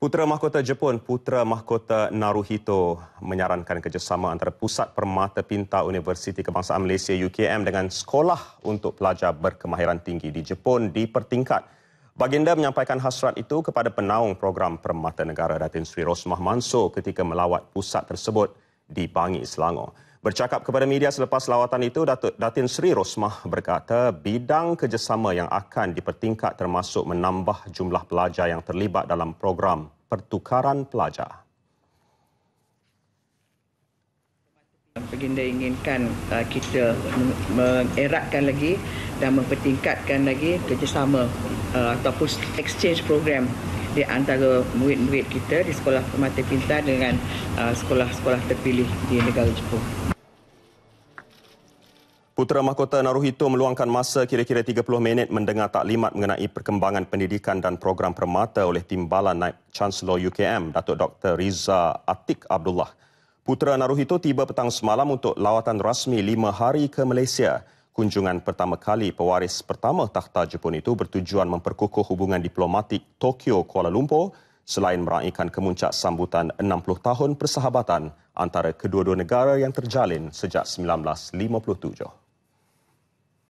Putera Mahkota Jepun, Putera Mahkota Naruhito menyarankan kerjasama antara Pusat Permata Pintar Universiti Kebangsaan Malaysia UKM dengan sekolah untuk pelajar berkemahiran tinggi di Jepun dipertingkat. Baginda menyampaikan hasrat itu kepada penaung program Permata Negara Datin Sri Rosmah Mansur ketika melawat pusat tersebut di Bangi, Selangor. Bercakap kepada media selepas lawatan itu, Datuk Datin Seri Rosmah berkata bidang kerjasama yang akan dipertingkat termasuk menambah jumlah pelajar yang terlibat dalam program pertukaran pelajar. Baginda inginkan uh, kita mengeratkan lagi dan mempertingkatkan lagi kerjasama uh, ataupun exchange program di antara murid-murid kita di sekolah permata pintar dengan uh, sekolah-sekolah terpilih di negara Jepun. Putera Mahkota Naruhito meluangkan masa kira-kira 30 minit mendengar taklimat mengenai perkembangan pendidikan dan program permata oleh Timbalan Naib Chancellor UKM, Datuk Dr. Riza Atik Abdullah. Putera Naruhito tiba petang semalam untuk lawatan rasmi lima hari ke Malaysia. Kunjungan pertama kali pewaris pertama takhta Jepun itu bertujuan memperkukuh hubungan diplomatik Tokyo-Kuala Lumpur selain meraihkan kemuncak sambutan 60 tahun persahabatan antara kedua-dua negara yang terjalin sejak 1957.